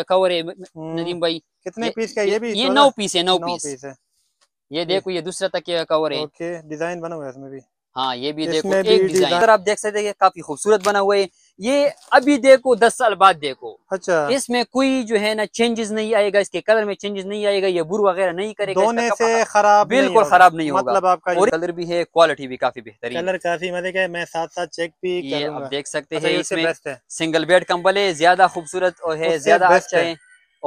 Cover है हम्म। भाई कितने पीस का ये भी ये नौ पीस है नौ पीस, है ये देखो ये दूसरा तक कवर है डिजाइन बना हुआ है इसमें भी हाँ ये भी देखो एक डिजाइन आप देख सकते हैं काफी खूबसूरत बना हुआ है ये अभी देखो दस साल बाद देखो अच्छा इसमें कोई जो है ना चेंजेस नहीं आएगा इसके कलर में चेंजेस नहीं आएगा ये बुर वगैरह नहीं करेगा धोने से खराब बिल्कुल खराब नहीं होगा मतलब आपका और कलर भी है क्वालिटी भी काफी बेहतरीन कलर काफी मतलब है मैं साथ साथ चेक भी ये आप देख सकते अच्छा, हैं इसमें सिंगल बेड कम्बल है ज्यादा खूबसूरत और है ज्यादा अच्छा है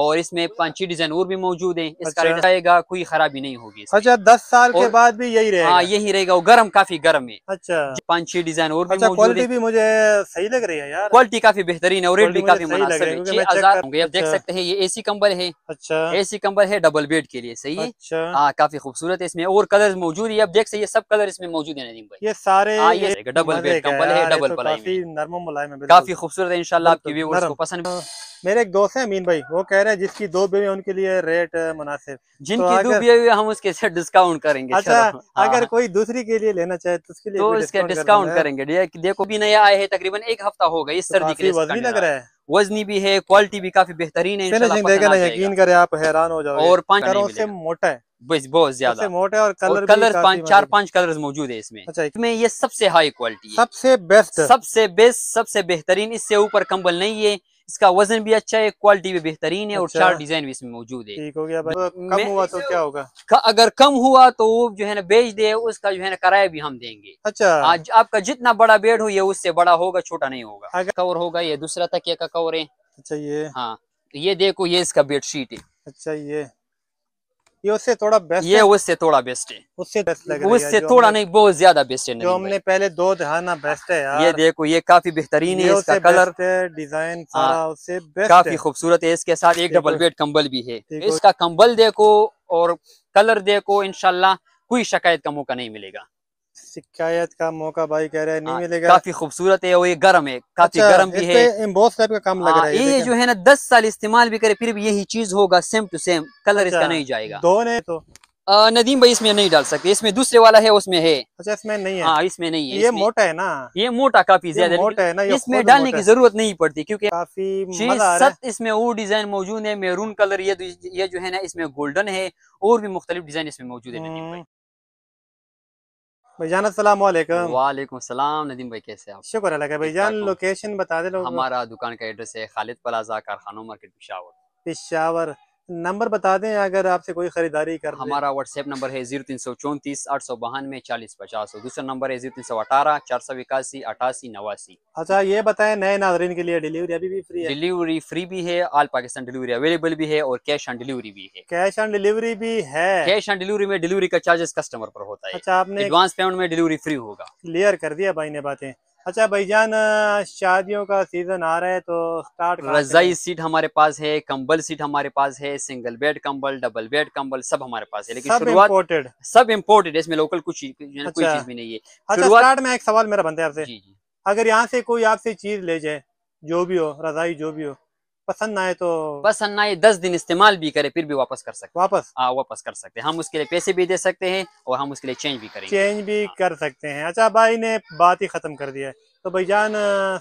और इसमें अच्छा। पाँच छह डिजाइन और भी मौजूद है इसका अच्छा। रेट आएगा कोई खराबी नहीं होगी अच्छा दस साल के बाद भी यही रहेगा हाँ यही रहेगा और गर्म काफी गर्म है अच्छा पाँच छह डिजाइन और अच्छा, क्वालिटी भी मुझे सही लग रही है यार क्वालिटी काफी बेहतरीन है और रेट भी काफी मुनासिब है छह हजार होंगे आप देख अच्छा। सकते हैं ये एसी कम्बल है अच्छा एसी कम्बल है डबल बेड के लिए सही है अच्छा। हाँ काफी खूबसूरत है इसमें और कलर मौजूद है आप देख सकते सब कलर इसमें मौजूद है नदीम भाई ये सारे डबल बेड कम्बल है डबल तो पलाई काफी खूबसूरत है इनशाला आपकी व्यवस्था को पसंद हाँ। मेरे एक दोस्त है अमीन भाई वो कह रहे हैं जिसकी दो बीवी उनके लिए रेट मुनासिब जिनकी तो दो बीवी हम उसके साथ डिस्काउंट करेंगे अच्छा हाँ। अगर कोई दूसरी के लिए लेना चाहे तो उसके लिए तो इसके डिस्काउंट करेंगे देखो भी नया आए है तकरीबन एक हफ्ता होगा इस तो सर्दी के लिए लग रहा है वजनी भी है क्वालिटी भी काफी बेहतरीन है यकीन करे आप हैरान हो जाओ और पाँच मोटा है बस बहुत ज्यादा मोटे और कलर और कलर पांच चार पांच कलर्स मौजूद है इसमें अच्छा इसमें ये सबसे हाई क्वालिटी सबसे बेस्ट सबसे बेस्ट सबसे बेहतरीन इससे ऊपर कंबल नहीं है इसका वजन भी अच्छा है क्वालिटी भी बेहतरीन है अच्छा। और चार डिजाइन भी इसमें मौजूद है ठीक हो गया कम हुआ तो क्या होगा अगर कम हुआ तो वो जो है ना बेच दे उसका जो है ना किराया भी हम देंगे अच्छा आज आपका जितना बड़ा बेड हो ये उससे बड़ा होगा छोटा नहीं होगा कवर होगा ये दूसरा तकिया का कवर है अच्छा ये हाँ तो ये देखो ये इसका बेडशीट है अच्छा ये ये उससे थोड़ा बेस्ट ये उससे थोड़ा बेस्ट है उससे बेस्ट लग रहा है उससे थोड़ा नहीं बहुत ज्यादा बेस्ट है जो हमने पहले दो दिखाना बेस्ट है यार ये देखो ये काफी बेहतरीन है इसका कलर डिजाइन उससे बेस्ट हाँ। काफी खूबसूरत है इसके साथ एक डबल बेड कम्बल भी है इसका कम्बल देखो और कलर देखो इनशाला कोई शिकायत का मौका नहीं मिलेगा शिकायत का मौका भाई कह रहे हैं नहीं हाँ, मिलेगा काफी खूबसूरत है और ये गर्म है काफी अच्छा, गर्म भी है बहुत टाइप का काम लग हाँ, रहा है ये जो है ना दस साल इस्तेमाल भी करे फिर भी यही चीज होगा सेम टू सेम कलर इसका नहीं जाएगा तो आ, नदीम भाई इसमें नहीं डाल सकते इसमें दूसरे वाला है उसमें है अच्छा इसमें नहीं है आ, हाँ, इसमें नहीं है ये मोटा है ना ये मोटा काफी ज्यादा मोटा है ना इसमें डालने की जरूरत नहीं पड़ती क्योंकि काफी सत इसमें वो डिजाइन मौजूद है मेरून कलर तो ये ये जो है ना इसमें गोल्डन है और भी मुख्तलिफ डिजाइन इसमें मौजूद है नदीम भाई हम्म, भाईजान अस्सलाम वालेकुम वालेकुम सलाम नदीम भाई कैसे आप शुक्र अल्लाह का भाईजान लोकेशन बता दे लो हमारा दुकान का एड्रेस है खालिद प्लाजा कारखानों मार्केट पिशावर पिशावर नंबर बता दें अगर आपसे कोई खरीदारी कर हमारा व्हाट्सएप नंबर है जीरो तीन सौ चौंतीस आठ सौ बहानवे चालीस पचास और दूसरा नंबर है जीरो तीन सौ अठारह चार सौ इक्यासी अठासी नवासी अच्छा ये बताएं नए नाजरीन के लिए डिलीवरी अभी भी फ्री है डिलीवरी फ्री भी है ऑल पाकिस्तान डिलीवरी अवेलेबल भी है और कैश ऑन डिलीवरी भी है कैश ऑन डिलीवरी भी है कैश ऑन डिलीवरी में डिलीवरी का चार्जेस कस्टमर पर होता है अच्छा आपने एडवांस पेमेंट में डिलीवरी फ्री होगा क्लियर कर दिया भाई ने बातें अच्छा भाईजान शादियों का सीजन आ रहा है तो स्टार्ट रजाई सीट हमारे पास है कंबल सीट हमारे पास है सिंगल बेड कंबल डबल बेड कंबल सब हमारे पास है लेकिन सब इम्पोर्टेड सब इम्पोर्टेड इसमें लोकल कुछ अच्छा, कोई चीज भी नहीं है अच्छा, स्टार्ट में एक सवाल मेरा बनता है आपसे अगर यहाँ से कोई आपसे चीज ले जाए जो भी हो रजाई जो भी हो पसंद ना आए तो पसंद ना आए दस दिन इस्तेमाल भी करे फिर भी वापस कर सकते वापस हाँ वापस कर सकते हैं हम उसके लिए पैसे भी दे सकते हैं और हम उसके लिए चेंज भी करें चेंज भी कर सकते हैं अच्छा भाई ने बात ही खत्म कर दिया है तो जान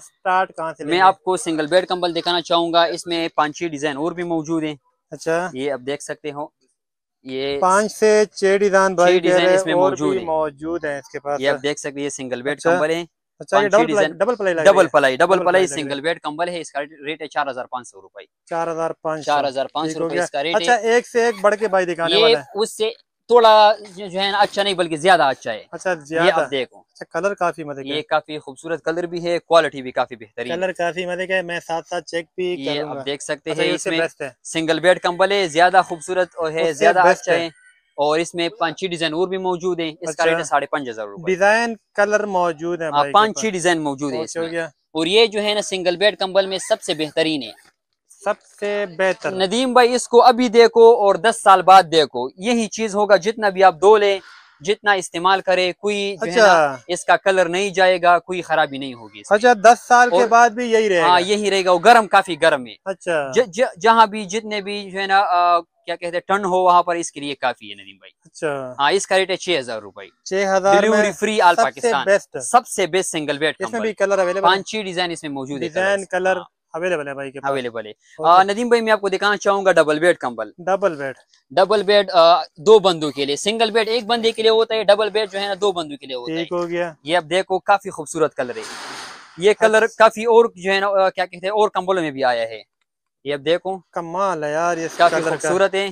स्टार्ट कहाँ से मैं आपको सिंगल बेड कम्बल दिखाना चाहूंगा इसमें पांच छह डिजाइन और भी मौजूद है अच्छा ये आप देख सकते हो ये पांच से छह डिजाइन डिजाइन इसमें मौजूद है मौजूद है इसके पास ये आप देख सकते हैं सिंगल बेड कम्बल है अच्छा ये double ply double ply double ply double ply single bed कंबल है इसका रेट है चार हजार पाँच सौ रूपये चार हजार पाँच चार हजार पाँच सौ रूपये इसका रेट अच्छा एक से एक बढ़ के भाई दिखाने वाला है उससे थोड़ा जो है ना अच्छा नहीं बल्कि ज्यादा अच्छा है अच्छा ये आप देखो अच्छा कलर काफी मतलब ये काफी खूबसूरत कलर भी है क्वालिटी भी काफी बेहतरीन कलर काफी मतलब है मैं साथ साथ चेक भी ये आप देख सकते अच्छा, हैं इसमें सिंगल बेड कंबल है ज्यादा खूबसूरत और है ज्यादा अच्छा है और इसमें पांच छह डिजाइन और भी मौजूद है इसका रेट है साढ़े पाँच हजार डिजाइन कलर मौजूद है हाँ, पाँच छह डिजाइन मौजूद है और ये जो है ना सिंगल बेड कंबल में सबसे बेहतरीन है सबसे बेहतर नदीम भाई इसको अभी देखो और दस साल बाद देखो यही चीज होगा जितना भी आप दो लें जितना इस्तेमाल करे कोई अच्छा। इसका कलर नहीं जाएगा कोई खराबी नहीं होगी अच्छा दस साल के बाद भी यही रहेगा हाँ यही रहेगा वो गर्म काफी गर्म है अच्छा जहाँ भी जितने भी जो है ना क्या कहते हैं टन हो वहाँ पर इसके लिए काफी है नदीम भाई अच्छा हाँ इसका रेट है छह हजार रूपए छह हजार डिलीवरी फ्री आल पाकिस्तान सबसे बेस्ट सिंगल बेड इसमें भी कलर अवेलेबल पांच छह डिजाइन इसमें मौजूद है डिजाइन हाँ। कलर अवेलेबल है भाई के अवेलेबल है नदीम भाई मैं आपको दिखाना चाहूंगा डबल बेड कंबल डबल बेड डबल बेड दो बंदों के लिए सिंगल बेड एक बंदे के लिए होता है डबल बेड जो है ना दो बंदों के लिए होता है हो गया ये आप देखो काफी खूबसूरत कलर है ये कलर अच्छा। काफी और जो है ना क्या कहते हैं और कम्बलों में भी आया है ये अब देखो कमाल है यार ये काफी खूबसूरत है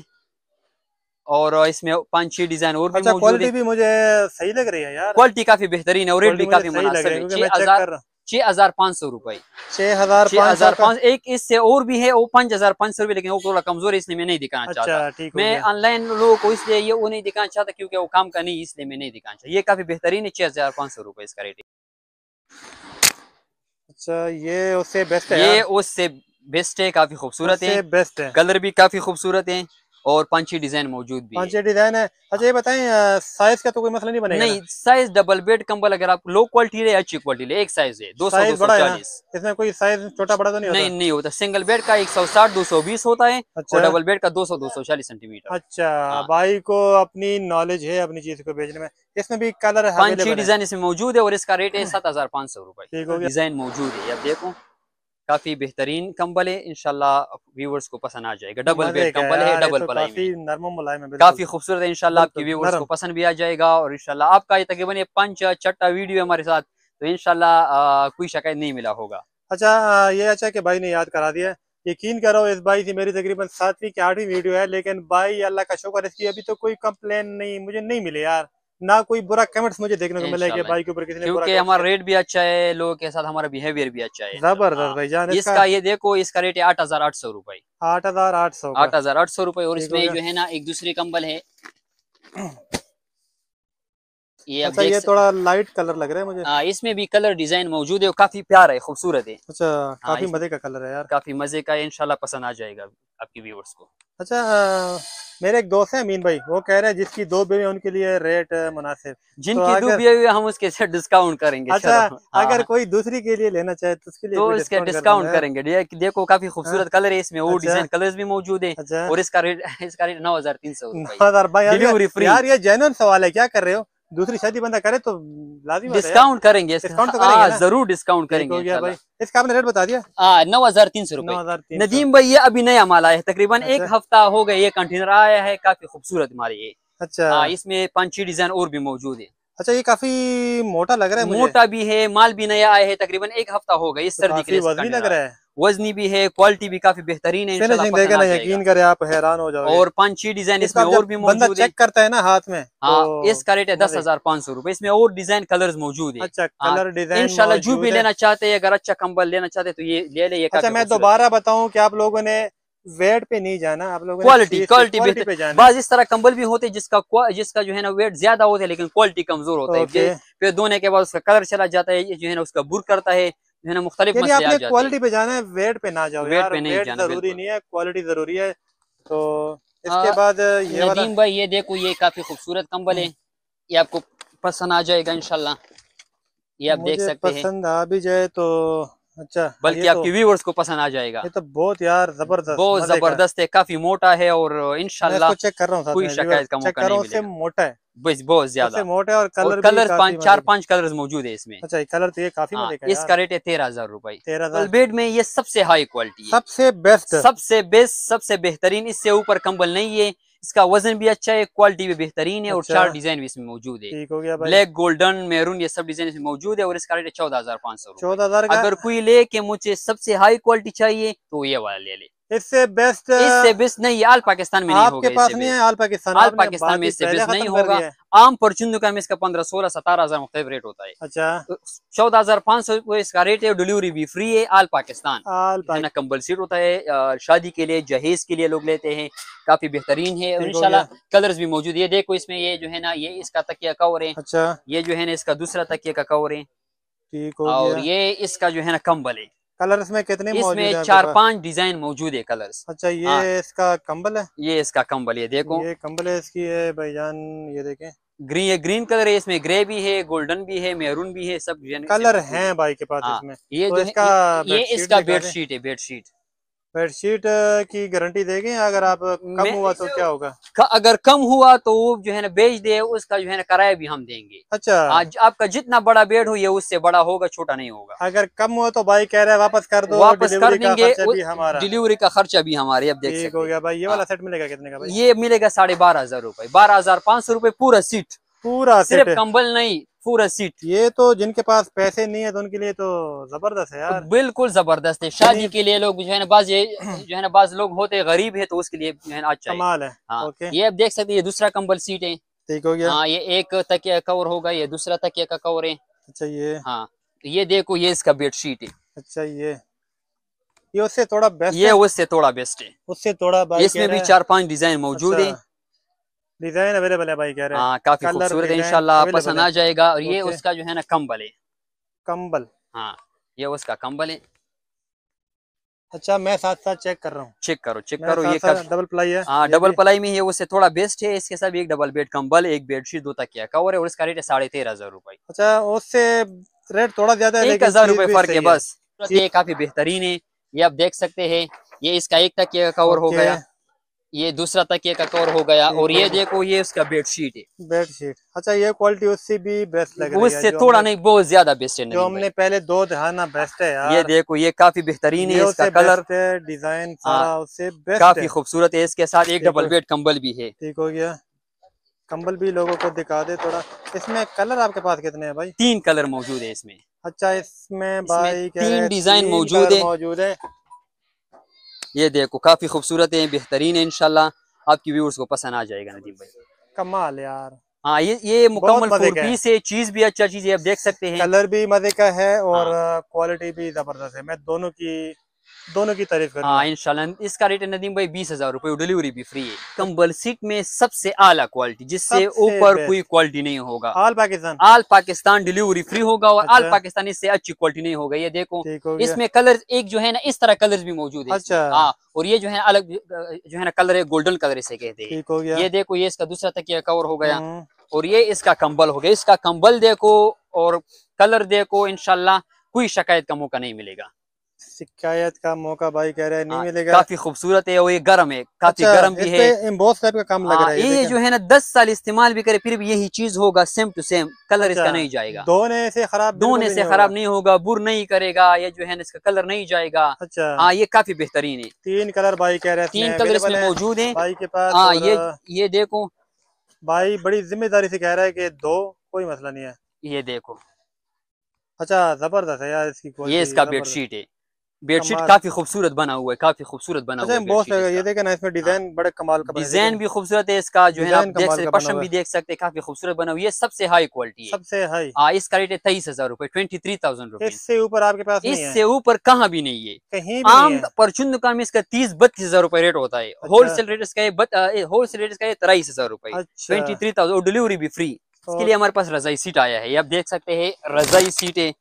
और इसमें पांच छह डिजाइन और अच्छा, भी, भी मुझे सही लग रही है यार क्वालिटी काफी बेहतरीन है और रेट भी काफी मुनासिब है छह हजार पाँच सौ रुपए छह हजार छह हजार पाँच एक इससे और भी है वो पाँच हजार पाँच सौ रुपए लेकिन वो थोड़ा कमजोर है इसलिए मैं नहीं दिखाना अच्छा, चाहता मैं ऑनलाइन लोगों को इसलिए ये वो नहीं दिखाना चाहता क्योंकि वो काम का नहीं इसलिए मैं नहीं दिखाना चाहता ये काफी बेहतरीन है छह हजार पाँच सौ रुपए इसका रेट अच्छा ये उससे बेस्ट है ये उससे बेस्ट है काफी खूबसूरत है बेस्ट है कलर भी काफी खूबसूरत है और पाँच छह डिजाइन मौजूद भी पाँच डिजाइन है अच्छा ये बताएं साइज का तो कोई मसला नहीं बनेगा नहीं साइज डबल बेड कंबल अगर आप लो क्वालिटी है अच्छी क्वालिटी है एक साइज है दो सौ चालीस इसमें कोई साइज छोटा बड़ा तो नहीं नहीं नहीं होता सिंगल बेड का एक सौ साठ दो सौ बीस होता है अच्छा डबल बेड का दो सौ दो सौ चालीस सेंटीमीटर अच्छा हाँ। भाई को अपनी नॉलेज है अपनी चीज को बेचने में इसमें भी कलर पाँच छह डिजाइन इसमें मौजूद है और इसका रेट है सात हजार पाँच सौ रूपये डिजाइन मौजूद है आप देखो काफी बेहतरीन कंबल है इनशाला व्यूवर्स को पसंद आ जाएगा डबल बेड कम्बल है डबल तो पलाई काफी खूबसूरत है इनशाला आपके व्यूवर्स को पसंद भी आ जाएगा और इनशाला आपका ये तकरीबन ये पंच छठा वीडियो हमारे साथ तो इनशाला कोई शिकायत नहीं मिला होगा अच्छा ये अच्छा कि भाई ने याद करा दिया यकीन करो इस भाई की मेरी तकरीबन सातवीं की आठवीं वीडियो है लेकिन भाई अल्लाह का शुक्र इसकी अभी तो कोई कंप्लेन नहीं मुझे नहीं मिले यार ना कोई बुरा कमेंट्स मुझे देखने को मिला कि भाई के ऊपर किसी ने क्योंकि हमारा रेट भी अच्छा है लोगों के साथ हमारा बिहेवियर भी अच्छा है जबरदस्त हाँ। भाई इसका, इसका ये देखो इसका रेट है आठ हजार आठ सौ रूपये आठ हजार आठ सौ आठ हजार आठ सौ रूपये और इसमें जो है ना एक दूसरी कम्बल है ये अच्छा ये थोड़ा लाइट कलर लग रहा है मुझे आ, हाँ, इसमें भी कलर डिजाइन मौजूद है काफी प्यार है खूबसूरत है अच्छा हाँ, काफी मजे का कलर है यार काफी मजे का इनशाला पसंद आ जाएगा आपकी व्यूवर्स को अच्छा आ, मेरे एक दोस्त है अमीन भाई वो कह रहे हैं जिसकी दो बीवी उनके लिए रेट मुनासिब जिनकी तो दो बीवी हम उसके साथ डिस्काउंट करेंगे अच्छा हाँ। अगर कोई दूसरी के लिए लेना चाहे तो उसके लिए तो इसके डिस्काउंट करेंगे देखो काफी खूबसूरत कलर है इसमें वो डिजाइन कलर भी मौजूद है अच्छा। और इसका रेट इसका रेट नौ हजार तीन सौ हजार यार ये सवाल है क्या कर रहे हो दूसरी शादी बंदा करे तो लाजी डिस्काउंट करेंगे डिस्काउंट तो करेंगे हाँ, जरूर डिस्काउंट करेंगे भाई इसका आपने रेट बता दिया नौ हजार तीन सौ रूपए नदीम भाई ये अभी नया माल आया है तकरीबन अच्छा। एक हफ्ता हो गया ये कंटेनर आया है काफी खूबसूरत माल ये अच्छा इसमें पांच छह डिजाइन और भी मौजूद है अच्छा ये काफी मोटा लग रहा है मोटा भी है माल भी नया आया है तकरीबन एक हफ्ता हो गया इस तो सर्दी के लिए लग रहा है वजनी भी है क्वालिटी भी काफी बेहतरीन है ना यकीन करें आप हैरान हो जाओ और पाँच छह डिजाइन इसमें और भी है चेक करता है ना हाथ में हाँ तो इसका रेट है दस हजार पाँच सौ रूपए इसमें और डिजाइन कलर मौजूद है अच्छा कलर डिजाइन इनशाला जो भी लेना चाहते हैं अगर अच्छा कम्बल लेना चाहते तो ये ले ले अच्छा मैं दोबारा बताऊँ की आप लोगों ने वेट पे नहीं जाना आप लोगों क्वालिटी क्वालिटी बेहतर बाज इस तरह कंबल भी होते जिसका जिसका जो है ना वेट ज्यादा होता है लेकिन क्वालिटी कमजोर होता है फिर धोने के बाद उसका कलर चला जाता है जो है ना उसका बुर करता है है ना मुख्तलिफ क्वालिटी पे जाना है वेट पे ना जाओ वेट पे नहीं जाना जरूरी नहीं है क्वालिटी जरूरी है तो हाँ, इसके बाद ये नदीम भाई ये देखो ये काफी खूबसूरत कम्बल है ये आपको पसंद आ जाएगा इनशाला ये आप देख सकते हैं पसंद आ भी जाए तो अच्छा हाँ, बल्कि आपके तो, व्यूवर्स को पसंद आ जाएगा ये तो बहुत यार जबरदस्त बहुत जबरदस्त है काफी मोटा है और इनशाला चेक कर रहा हूँ कोई शिकायत का मौका नहीं मोटा है बस बहुत ज्यादा मोटा और कलर और कलर पाँच चार पांच कलर मौजूद है इसमें अच्छा कलर तो ये काफी हाँ, इसका रेट है तेरह हजार रूपए तेरह में ये सबसे हाई क्वालिटी सबसे बेस्ट सबसे बेस्ट सबसे बेहतरीन इससे ऊपर कम्बल नहीं है इसका वजन भी अच्छा है क्वालिटी भी बेहतरीन है अच्छा। और चार डिजाइन भी इसमें मौजूद है ठीक हो गया भाई। ब्लैक गोल्डन मेरून ये सब डिजाइन इसमें मौजूद है और इसका रेट है चौदह हजार पाँच सौ चौदह हजार अगर कोई ले के मुझे सबसे हाई क्वालिटी चाहिए तो ये वाला ले ले इससे बेस्ट uh, इससे बेस्ट नहीं आल पाकिस्तान में आपके पास नहीं है आल पाकिस्तान आल पाकिस्तान में इससे बेस्ट नहीं होगा आम परचुंदू का में इसका पंद्रह सोलह सतारह हजार मुख्तलिफ रेट होता है अच्छा तो चौदह हजार पाँच सौ इसका रेट है डिलीवरी भी फ्री है आल पाकिस्तान कम्बल सीट होता है शादी के लिए जहेज के लिए लोग लेते हैं काफी बेहतरीन है और इंशाल्लाह कलर्स भी मौजूद है देखो इसमें ये जो है ना ये इसका तकिया कवर है अच्छा ये जो है ना इसका दूसरा तकिया का कवर है और ये इसका जो है ना कम्बल है कलर्स में कितने इसमें चार पांच डिजाइन मौजूद है कलर्स अच्छा ये हाँ। इसका कंबल है ये इसका कंबल ये देखो ये कंबल है इसकी है भाईजान ये देखें ग्रीन ये ग्रीन कलर है इसमें ग्रे भी है गोल्डन भी है मेहरून भी है सब कलर हैं भाई के पास हाँ। इसमें ये तो इसका ये इसका बेडशीट है बेडशीट बेडशीट की गारंटी देंगे अगर आप कम हुआ तो क्या होगा अगर कम हुआ तो वो जो है ना बेच दे उसका जो है ना किराया भी हम देंगे अच्छा आज आपका जितना बड़ा बेड हो ये उससे बड़ा होगा छोटा नहीं होगा अगर कम हुआ तो भाई कह रहे हैं वापस कर दो वापस कर देंगे डिलीवरी का खर्चा भी हमारे अब देख हो गया भाई ये वाला हाँ। सेट मिलेगा कितने का ये मिलेगा साढ़े बारह हजार रूपए बारह हजार पाँच सौ रूपए पूरा सीट पूरा सिर्फ कम्बल नहीं पूरा सीट ये तो जिनके पास पैसे नहीं है तो उनके लिए तो जबरदस्त है यार बिल्कुल जबरदस्त है शादी के लिए लोग जो है ना बाज ये जो है ना बाज लोग होते गरीब है तो उसके लिए जो है ना अच्छा कमाल है हाँ। ये आप देख सकते हैं ये दूसरा कंबल सीट है ठीक हो गया हाँ ये एक तकिया कवर होगा ये दूसरा तकिया का कवर है अच्छा ये हाँ तो ये देखो ये इसका बेडशीट है अच्छा ये ये उससे थोड़ा बेस्ट ये उससे थोड़ा बेस्ट है उससे थोड़ा इसमें भी चार पांच डिजाइन मौजूद अच्छा। है डिजाइन अवेलेबल है भाई कह रहे हैं हाँ, काफी खूबसूरत है इंशाल्लाह पसंद आ जाएगा और ये उसका जो है ना कम्बल है कम्बल हाँ ये उसका कम्बल है अच्छा मैं साथ साथ चेक कर रहा हूँ चेक करो चेक करो ये कर... डबल प्लाई है हाँ डबल प्लाई में ही उससे थोड़ा बेस्ट है इसके साथ एक डबल बेड कंबल एक बेडशीट दो तकिया कवर है और इसका रेट है साढ़े तेरह हजार रूपए अच्छा उससे रेट थोड़ा ज्यादा है एक हजार रूपए फर्क है बस ये काफी बेहतरीन है ये आप देख सकते है ये इसका एक तकिया कवर हो गया ये दूसरा तक का कवर हो गया और ये देखो ये उसका बेडशीट है बेडशीट अच्छा ये क्वालिटी उससे भी बेस्ट लग रही है उससे थोड़ा नहीं बहुत ज्यादा बेस्ट है जो हमने पहले दो दिखाना बेस्ट है यार ये देखो ये काफी बेहतरीन है इसका कलर डिजाइन उससे हाँ। काफी खूबसूरत है इसके साथ एक डबल बेड कम्बल भी है ठीक हो गया कम्बल भी लोगो को दिखा दे थोड़ा इसमें कलर आपके पास कितने हैं भाई तीन कलर मौजूद है इसमें अच्छा इसमें भाई तीन डिजाइन मौजूद है मौजूद है ये देखो काफ़ी खूबसूरत है बेहतरीन है इनशाला आपकी व्यूअर्स को पसंद आ जाएगा नदीम भाई कमाल यार हाँ ये ये मुकम्मल पीस है चीज भी अच्छा चीज है आप देख सकते हैं कलर भी मजे का है और हाँ। क्वालिटी भी जबरदस्त है मैं दोनों की दोनों की तारीफ कर हाँ इनशाला इसका रेट है नदीम भाई बीस हजार रूपये डिलीवरी भी फ्री है कम्बल सीट में सबसे आला क्वालिटी जिससे ऊपर कोई क्वालिटी नहीं होगा all Pakistan all Pakistan delivery free होगा और अच्छा। आल पाकिस्तान इससे अच्छी क्वालिटी नहीं होगा ये देखो इसमें कलर एक जो है ना इस तरह कलर भी मौजूद है अच्छा हाँ और ये जो है अलग जो है ना कलर है गोल्डन कलर इसे कहते हैं ये देखो ये इसका दूसरा तक कवर हो गया हम्म। और ये इसका कम्बल हो गया इसका कम्बल देखो और कलर देखो इनशाला कोई शिकायत का मौका नहीं मिलेगा शिकायत का मौका भाई कह रहे हैं नहीं हाँ, मिलेगा काफी खूबसूरत है और ये गर्म है काफी अच्छा, गर्म भी है बहुत टाइप का काम लग रहा है हाँ, ये, जो है ना दस साल इस्तेमाल भी करे फिर भी यही चीज होगा सेम टू सेम कलर अच्छा, इसका नहीं जाएगा दोनों से खराब दोनों से खराब नहीं होगा बुर नहीं करेगा ये जो है ना इसका कलर नहीं जाएगा अच्छा हाँ ये काफी बेहतरीन है तीन कलर भाई कह रहे हैं तीन कलर इसमें मौजूद है भाई के पास हाँ ये ये देखो भाई बड़ी जिम्मेदारी से कह रहा है की दो कोई मसला नहीं है ये देखो अच्छा जबरदस्त है यार इसकी ये इसका बेडशीट है बेडशीट काफी खूबसूरत बना हुआ है काफी खूबसूरत बना अच्छा, हुआ है बहुत ये देखें ना इसमें डिजाइन बड़े कमाल का डिजाइन भी खूबसूरत है इसका जो है आप देख सकते पशम भी देख सकते हैं काफी खूबसूरत बना हुआ है सबसे हाई क्वालिटी है सबसे हाई इसका रेट है तेईस हजार रूपए ट्वेंटी थ्री थाउजेंड रूपए इससे ऊपर आपके पास इससे ऊपर कहाँ भी नहीं है कहीं आम परचून दुकान में इसका तीस बत्तीस हजार रूपए रेट होता है होलसेल अच्छा। रेट इसका होलसेल रेट इसका तेईस हजार रूपए ट्वेंटी थ्री थाउजेंड डिलीवरी भी फ्री इसके लिए हमारे पास रजाई सीट आया है ये आप देख सकते हैं रजाई सीट है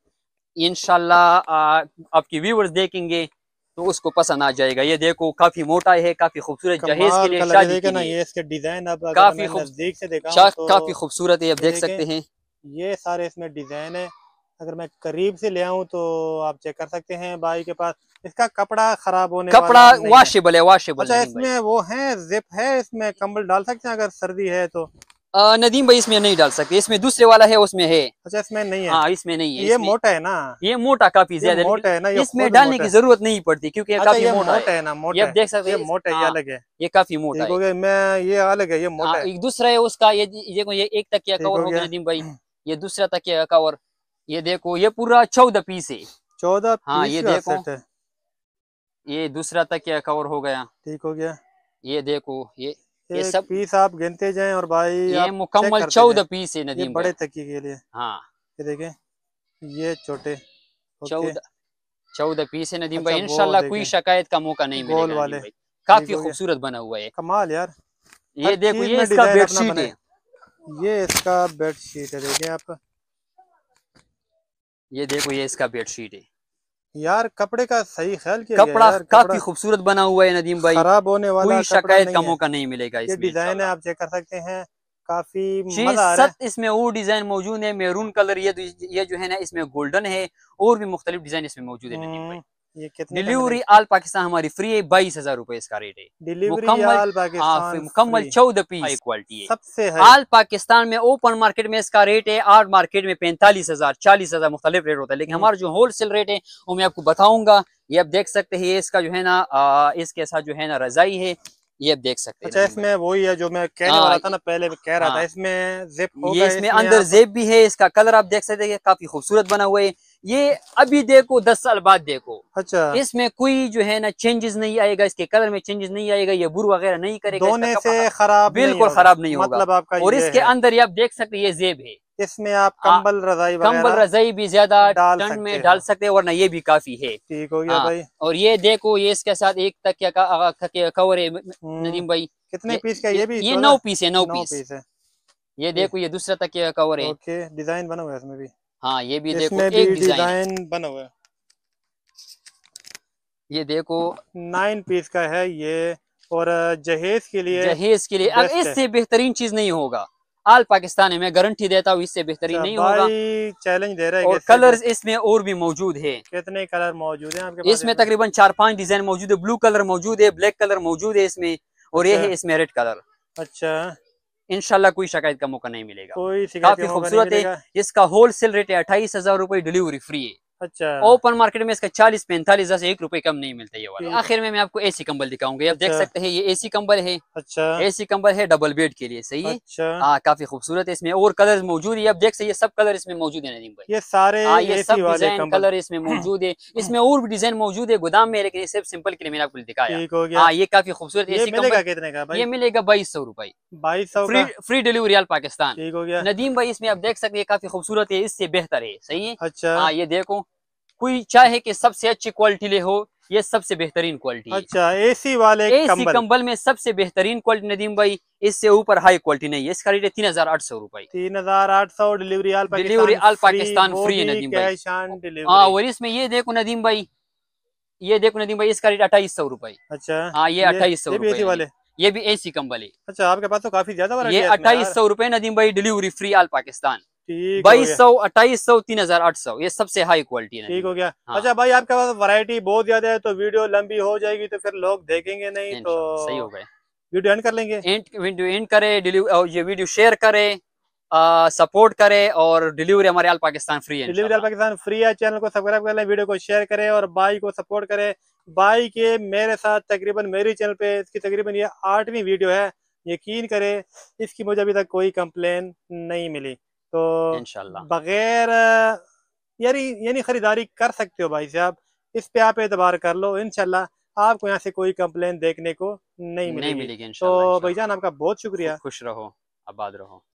इनशाला आपकी व्यूवर्स देखेंगे तो उसको पसंद आ जाएगा ये देखो काफी मोटा है काफी खूबसूरत जहेज के लिए शादी के लिए इसके डिजाइन अब काफी नजदीक से देखा तो काफी खूबसूरत है आप देख सकते हैं ये सारे इसमें डिजाइन है अगर मैं करीब से ले आऊँ तो आप चेक कर सकते हैं भाई के पास इसका कपड़ा खराब होने कपड़ा वाशेबल है वाशेबल अच्छा इसमें वो है जिप है इसमें कम्बल डाल सकते हैं अगर सर्दी है तो नदीम भाई इसमें नहीं डाल सकते इसमें दूसरे वाला है उसमें है अच्छा इसमें नहीं है हाँ इसमें नहीं है ये मोटा है ना ये मोटा काफी ज्यादा मोटा है ना इसमें डालने की जरूरत नहीं पड़ती क्योंकि अच्छा, काफी मोटा है ना मोटा देख सकते ये मोटा ये हाँ, अलग है ये काफी मोटा है मैं ये अलग है ये हाँ, मोटा दूसरा है उसका ये देखो ये एक तकिया कवर हो गया नदीम भाई ये दूसरा तकिया कवर ये देखो ये पूरा चौदह पीस है चौदह हाँ ये देखो ये दूसरा तकिया कवर हो गया ठीक हो गया ये देखो ये ये सब पीस आप गिनते जाएं और भाई ये मुकम्मल चौदह पीस है नदीम बड़े तकी के लिए हाँ ये देखें ये छोटे चौदह चौदह पीस है नदीम भाई अच्छा, इनशाला कोई शिकायत का मौका नहीं मिलेगा वाले काफी खूबसूरत बना हुआ है कमाल यार ये देखो ये इसका बेडशीट है ये इसका बेडशीट है देखिए आप ये देखो ये इसका बेडशीट है यार कपड़े का सही ख्याल किया कपड़ा काफी खूबसूरत बना हुआ है नदीम भाई खराब होने वाला कोई शिकायत का मौका नहीं मिलेगा इसमें डिजाइन है आप चेक कर सकते हैं काफी सत इसमें और डिजाइन मौजूद है मेहरून कलर ये तो, ये जो है ना इसमें गोल्डन है और भी मुख्तलिफ डिजाइन इसमें मौजूद है नदीम भाई हम्म। डिलीवरी आल पाकिस्तान हमारी फ्री है बाईस हजार रूपए इसका रेट है डिलीवरी मुकम्मल हाँ, चौदह पीस क्वालिटी है सबसे आल पाकिस्तान में ओपन मार्केट में इसका रेट है आर्ट मार्केट में पैंतालीस हजार चालीस हजार मुख्तलिफ रेट होता है लेकिन हम्म। हमारा जो होलसेल रेट है वो मैं आपको बताऊंगा ये आप देख सकते हैं इसका जो है ना इसके साथ जो है ना रजाई है ये आप देख सकते हैं अच्छा इसमें वही है जो मैं कहने हाँ, वाला था ना पहले कह रहा था हाँ। इसमें जेब ये इसमें अंदर जेब भी है इसका कलर आप देख सकते हैं काफी खूबसूरत बना हुआ है ये अभी देखो दस साल बाद देखो अच्छा इसमें कोई जो है ना चेंजेस नहीं आएगा इसके कलर में चेंजेस नहीं आएगा ये बुर वगैरह नहीं करेगा धोने से खराब बिल्कुल खराब नहीं होगा मतलब आपका और इसके अंदर आप देख सकते ये जेब है इसमें आप हाँ, कंबल रजाई कंबल रजाई भी ज्यादा ठंड में डाल सकते हैं वरना ये भी काफी है ठीक हो गया हाँ, भाई और ये देखो ये इसके साथ एक तक कवर है हम्म। नदीम भाई कितने पीस का ये भी ये नौ पीस है नौ पीस है ये देखो ये दूसरा तक कवर है डिजाइन बना हुआ है इसमें भी हाँ ये भी देखो एक डिजाइन बना हुआ है ये देखो नाइन पीस का है ये और जहेज के लिए जहेज के लिए अब इससे बेहतरीन चीज नहीं होगा आल पाकिस्तान में गारंटी देता हूँ इससे बेहतरीन अच्छा, नहीं होगा चैलेंज दे रहा है और कलर्स इसमें और भी मौजूद है कितने कलर मौजूद है आपके इसमें तकरीबन चार पांच डिजाइन मौजूद है ब्लू कलर मौजूद है ब्लैक कलर मौजूद है इसमें और ये अच्छा। है इसमें रेड कलर अच्छा इनशाला कोई शिकायत का मौका नहीं मिलेगा काफी खूबसूरत है इसका होलसेल रेट है अट्ठाईस हजार रुपए डिलीवरी फ्री है अच्छा ओपन मार्केट में इसका चालीस पैंतालीस हजार से एक रुपए कम नहीं मिलता ये वाला हम्म। आखिर में मैं आपको एसी कंबल दिखाऊंगी अच्छा। अच्छा। अच्छा। हाँ, आप देख सकते हैं ये एसी कंबल है अच्छा एसी कंबल है डबल बेड के लिए सही है काफी खूबसूरत है इसमें और कलर मौजूद है आप देख सकते सब कलर इसमें मौजूद है नदीम भाई ये सारे आ, हाँ, ये सब डिजाइन कलर इसमें मौजूद है इसमें और भी डिजाइन मौजूद है गोदाम में लेकिन सिर्फ सिंपल के लिए मैंने आपको दिखाया हाँ ये काफी खूबसूरत एसी का ये मिलेगा बाईस सौ रुपए बाईस free delivery all Pakistan Nadeem भाई इसमें आप देख सकते हैं काफी खूबसूरत है इससे बेहतर है सही है अच्छा हाँ ये देखो कोई चाहे कि सबसे अच्छी क्वालिटी ले हो ये सबसे बेहतरीन क्वालिटी अच्छा एसी वाले एसी कंबल।, कंबल में सबसे बेहतरीन क्वालिटी नदीम भाई इससे ऊपर हाई क्वालिटी नहीं है इसका रेट है तीन हजार आठ सौ रूपए तीन हजार आठ सौ delivery all delivery all Pakistan free है नदीम भाई हाँ और इसमें ये देखो नदीम भाई ये देखो नदीम भाई इसका रेट अट्ठाईस सौ रूपये अच्छा हाँ ये अट्ठाईस सौ वाले ये भी एसी कंबल है अच्छा आपके पास तो काफी ज्यादा ये अट्ठाईस सौ रूपये नदीम भाई डिलीवरी फ्री आल पाकिस्तान बाईस सौ अट्ठाईस सौ तीन हजार आठ सौ ये सबसे हाई क्वालिटी है ठीक हो गया हाँ। अच्छा भाई आपके पास वैरायटी बहुत ज्यादा है तो वीडियो लंबी हो जाएगी तो फिर लोग देखेंगे नहीं तो सही हो गए वीडियो एंड कर लेंगे एंड वीडियो एंड करे ये वीडियो शेयर करे सपोर्ट करे और डिलीवरी हमारे आल पाकिस्तान फ्री है डिलीवरी आल पाकिस्तान फ्री है चैनल को सब्सक्राइब कर लें वीडियो को शेयर करें और बाई को सपोर्ट करें बाई के मेरे साथ तकरीबन मेरी चैनल पे इसकी तकरीबन ये आठवीं वीडियो है यकीन करें इसकी मुझे अभी तक कोई कंप्लेन नहीं मिली तो इनशाला बगैर यानी यानी खरीदारी कर सकते हो भाई साहब इस पे आप एतबार कर लो इनशाला आपको यहाँ से कोई कंप्लेन देखने को नहीं मिलेगी, नहीं मिलेगी तो भाईजान आपका बहुत शुक्रिया खुश रहो आबाद रहो